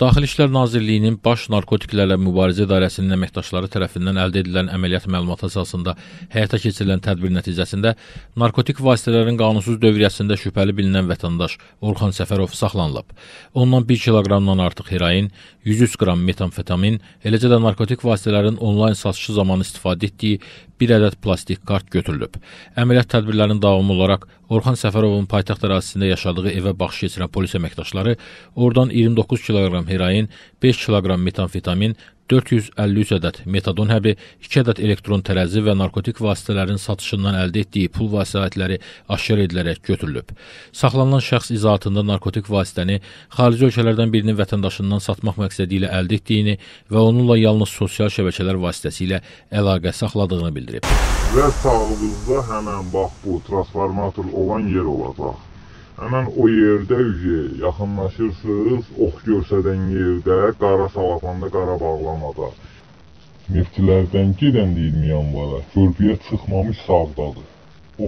Daxili İşlər Nazirliyinin Baş Narkotiklərlə Mübarizə İdarəsinin əməkdaşları tərəfindən əldə edilən əməliyyat məlumatı əsasında həyata keçirilən tədbir nəticəsində narkotik vasitələrin qanunsuz dövriyyəsində şübhəli bilinən vətəndaş Orxan Səfərov saxlanılıb. Ondan 1 kiloqramdan artıq heroin, 103 qram metamfetamin, eləcə də narkotik vasitələrin onlayn satışı zamanı istifadə etdiyi bir ədəd plastik kart götürülüb. Əməliyyat tədbirlərinin davamı olaraq Orxan Səfərovun paytaxt ərazisində yaşadığı evə baxış keçirən polis əməkdaşları oradan 29 kiloqram kq heroin, 5 kq metamfetamin, 453 ədəd metadon həbri, 2 ədəd elektron tərəzi və narkotik vasitələrin satışından əldə etdiyi pul vəsaitləri aşkar edilərək götürülüb. Saxlanılan şəxs izahatında narkotik vasitəni xarici ölkələrdən birinin vətəndaşından satmaq məqsədi ilə əldə etdiyini və onunla yalnız sosial şəbəkələr vasitəsilə əlaqə saxladığını bildirib. Və sağlığınızda həmən bax bu transformator olan yer olacaq. Həmən o yerdə yaxınlaşırsınız, ox görsədən yerdə, qara salafanda, qara bağlamada. Neftçilərdən gedən 20 yanvara, körpüyə çıxmamış sağdadır.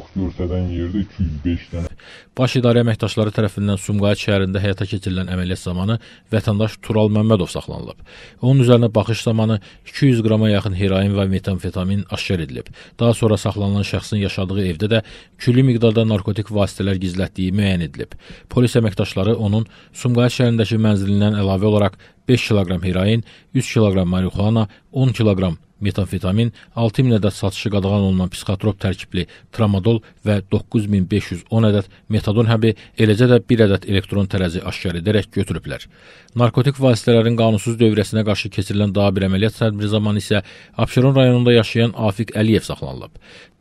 Ox görsədən yerdə 205 dənə. Baş İdarə əməkdaşları tərəfindən Sumqayıt şəhərində həyata keçirilən əməliyyat zamanı vətəndaş Tural Məmmədov saxlanılıb. Onun üzərinə baxış zamanı 200 qrama yaxın heroin və metamfetamin aşkar edilib. Daha sonra saxlanılan şəxsin yaşadığı evdə də külli miqdarda narkotik vasitələr gizlətdiyi müəyyən edilib. Polis əməkdaşları onun Sumqayıt şəhərindəki mənzilindən əlavə olaraq 5 kiloqram heroin, 3 kiloqram marihuana, 10 kiloqram metamfetamin, 6000 ədəd satışı qadağan olunan psixotrop tərkibli tramadol və 9510 ədəd metamfetamin Metadon həbi, eləcə də bir ədəd elektron tərəzi aşkar edərək götürüblər. Narkotik vasitələrin qanunsuz dövrəsinə qarşı keçirilən daha bir əməliyyat tədbiri zamanı isə Abşeron rayonunda yaşayan Afiq Əliyev saxlanılıb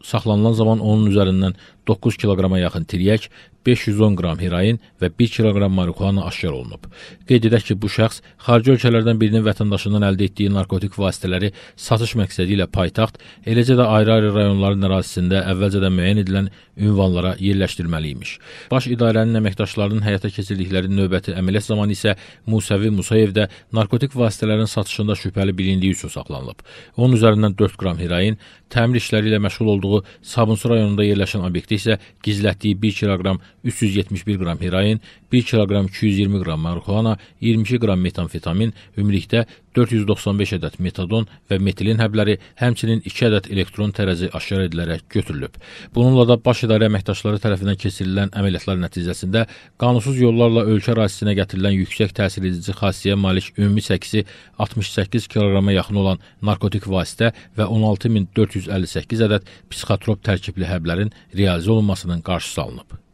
saxlanılan zaman onun üzərindən 9 kiloqrama yaxın tiryək, 510 qram heroin və 1 kiloqram marihuana aşkar olunub. Qeyd edək ki, bu şəxs xarici ölkələrdən birinin vətəndaşından əldə etdiyi narkotik vasitələri satış məqsədi ilə paytaxt, eləcə də ayrı-ayrı rayonların ərazisində əvvəlcədən müəyyən edilən ünvanlara yerləşdirməli imiş. Baş idarənin əməkdaşlarının həyata keçirdikləri növbəti əməliyyat zamanı isə Musəvi Musayev də narkotik vasitələrin satışında şübhəli bilindiyi üçün saxlanılıb. Onun üzərindən 4 qram heroin, təmir işləri ilə məşğul olduğu tutduğu Sabunçu rayonunda yerləşən obyektdə isə gizlətdiyi 1 kiloqram 371 qram heroin, 1 kiloqram 220 qram marixuana, 22 qram metamfetamin, ümumilikdə 495 ədəd metadon və metilin həbləri, həmçinin 2 ədəd elektron tərəzi aşkar edilərək götürülüb. Bununla da Baş İdarə əməkdaşları tərəfindən keçirilən əməliyyatlar nəticəsində qanunsuz yollarla ölkə ərazisinə gətirilən yüksək təsir edici xassiyyə malik ümumi çəkisi 68 kiloqrama yaxın olan narkotik vasitə və 16458 ədəd psixotrop tərkibli həblərin realizə olunmasının qarşısı alınıb.